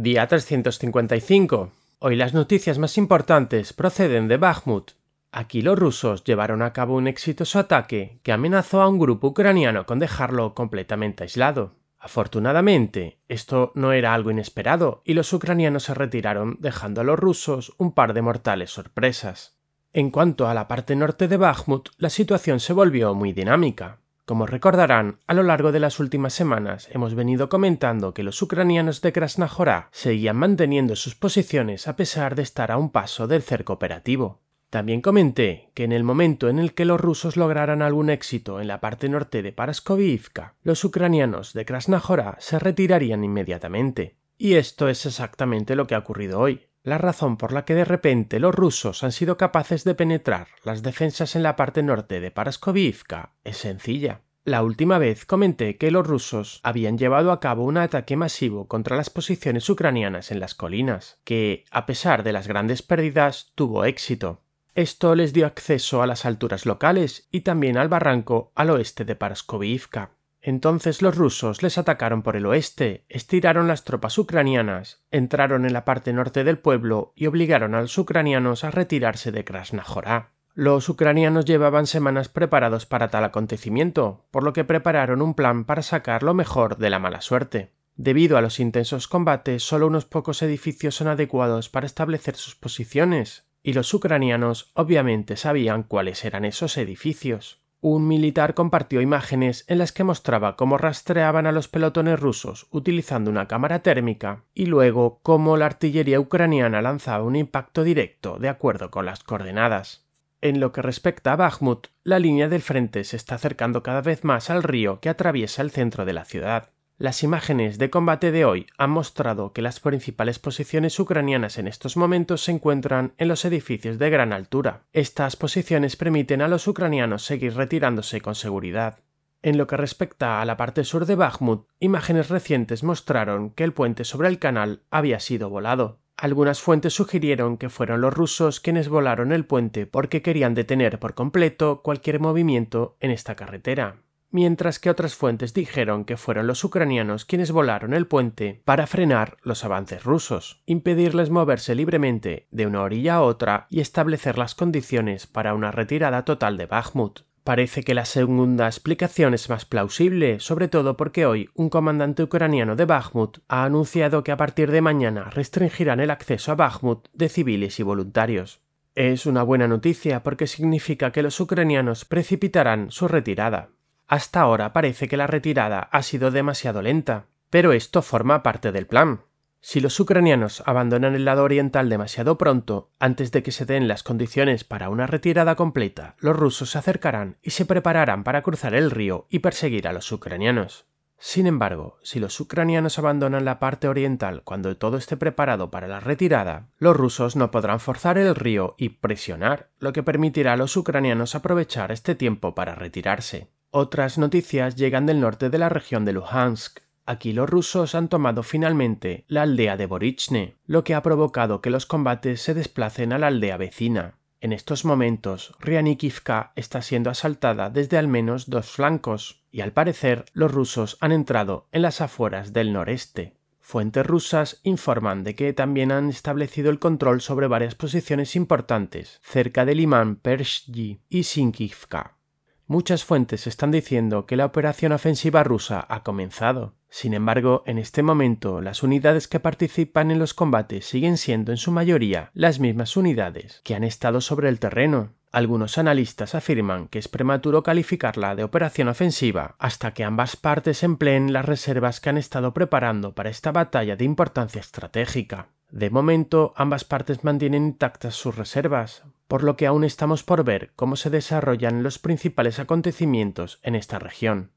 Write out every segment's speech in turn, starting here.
Día 355. Hoy las noticias más importantes proceden de Bakhmut. Aquí los rusos llevaron a cabo un exitoso ataque que amenazó a un grupo ucraniano con dejarlo completamente aislado. Afortunadamente, esto no era algo inesperado y los ucranianos se retiraron dejando a los rusos un par de mortales sorpresas. En cuanto a la parte norte de Bakhmut, la situación se volvió muy dinámica. Como recordarán, a lo largo de las últimas semanas hemos venido comentando que los ucranianos de Krasnahorá seguían manteniendo sus posiciones a pesar de estar a un paso del cerco operativo. También comenté que en el momento en el que los rusos lograran algún éxito en la parte norte de Paraskovivka, los ucranianos de Krasnahorá se retirarían inmediatamente. Y esto es exactamente lo que ha ocurrido hoy la razón por la que de repente los rusos han sido capaces de penetrar las defensas en la parte norte de Paraskovivka es sencilla. La última vez comenté que los rusos habían llevado a cabo un ataque masivo contra las posiciones ucranianas en las colinas, que, a pesar de las grandes pérdidas, tuvo éxito. Esto les dio acceso a las alturas locales y también al barranco al oeste de Paraskovivka. Entonces los rusos les atacaron por el oeste, estiraron las tropas ucranianas, entraron en la parte norte del pueblo y obligaron a los ucranianos a retirarse de Krasnahorá. Los ucranianos llevaban semanas preparados para tal acontecimiento, por lo que prepararon un plan para sacar lo mejor de la mala suerte. Debido a los intensos combates, solo unos pocos edificios son adecuados para establecer sus posiciones, y los ucranianos obviamente sabían cuáles eran esos edificios. Un militar compartió imágenes en las que mostraba cómo rastreaban a los pelotones rusos utilizando una cámara térmica y luego cómo la artillería ucraniana lanzaba un impacto directo de acuerdo con las coordenadas. En lo que respecta a Bakhmut, la línea del frente se está acercando cada vez más al río que atraviesa el centro de la ciudad. Las imágenes de combate de hoy han mostrado que las principales posiciones ucranianas en estos momentos se encuentran en los edificios de gran altura. Estas posiciones permiten a los ucranianos seguir retirándose con seguridad. En lo que respecta a la parte sur de Bakhmut, imágenes recientes mostraron que el puente sobre el canal había sido volado. Algunas fuentes sugirieron que fueron los rusos quienes volaron el puente porque querían detener por completo cualquier movimiento en esta carretera mientras que otras fuentes dijeron que fueron los ucranianos quienes volaron el puente para frenar los avances rusos, impedirles moverse libremente de una orilla a otra y establecer las condiciones para una retirada total de Bakhmut. Parece que la segunda explicación es más plausible, sobre todo porque hoy un comandante ucraniano de Bakhmut ha anunciado que a partir de mañana restringirán el acceso a Bakhmut de civiles y voluntarios. Es una buena noticia porque significa que los ucranianos precipitarán su retirada. Hasta ahora parece que la retirada ha sido demasiado lenta, pero esto forma parte del plan. Si los ucranianos abandonan el lado oriental demasiado pronto, antes de que se den las condiciones para una retirada completa, los rusos se acercarán y se prepararán para cruzar el río y perseguir a los ucranianos. Sin embargo, si los ucranianos abandonan la parte oriental cuando todo esté preparado para la retirada, los rusos no podrán forzar el río y presionar, lo que permitirá a los ucranianos aprovechar este tiempo para retirarse. Otras noticias llegan del norte de la región de Luhansk. Aquí los rusos han tomado finalmente la aldea de Borichne, lo que ha provocado que los combates se desplacen a la aldea vecina. En estos momentos, Rianikivka está siendo asaltada desde al menos dos flancos, y al parecer los rusos han entrado en las afueras del noreste. Fuentes rusas informan de que también han establecido el control sobre varias posiciones importantes cerca del imán Pershji y Sinkivka. Muchas fuentes están diciendo que la operación ofensiva rusa ha comenzado. Sin embargo, en este momento las unidades que participan en los combates siguen siendo en su mayoría las mismas unidades que han estado sobre el terreno. Algunos analistas afirman que es prematuro calificarla de operación ofensiva hasta que ambas partes empleen las reservas que han estado preparando para esta batalla de importancia estratégica. De momento, ambas partes mantienen intactas sus reservas, por lo que aún estamos por ver cómo se desarrollan los principales acontecimientos en esta región.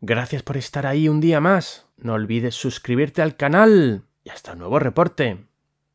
Gracias por estar ahí un día más. No olvides suscribirte al canal. Y hasta un nuevo reporte.